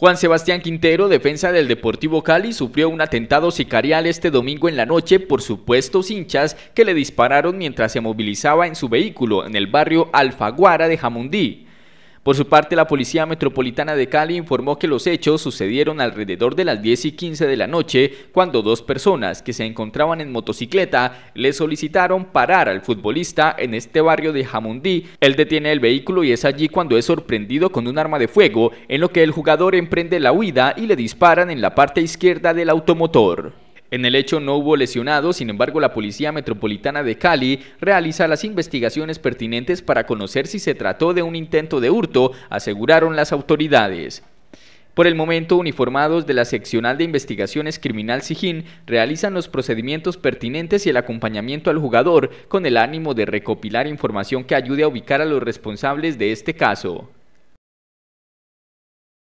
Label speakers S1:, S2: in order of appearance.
S1: Juan Sebastián Quintero, defensa del Deportivo Cali, sufrió un atentado sicarial este domingo en la noche por supuestos hinchas que le dispararon mientras se movilizaba en su vehículo en el barrio Alfaguara de Jamundí. Por su parte, la Policía Metropolitana de Cali informó que los hechos sucedieron alrededor de las 10 y 15 de la noche, cuando dos personas que se encontraban en motocicleta le solicitaron parar al futbolista en este barrio de Jamundí. Él detiene el vehículo y es allí cuando es sorprendido con un arma de fuego, en lo que el jugador emprende la huida y le disparan en la parte izquierda del automotor. En el hecho no hubo lesionados, sin embargo la Policía Metropolitana de Cali realiza las investigaciones pertinentes para conocer si se trató de un intento de hurto, aseguraron las autoridades. Por el momento, uniformados de la Seccional de Investigaciones Criminal Sijín realizan los procedimientos pertinentes y el acompañamiento al jugador con el ánimo de recopilar información que ayude a ubicar a los responsables de este caso.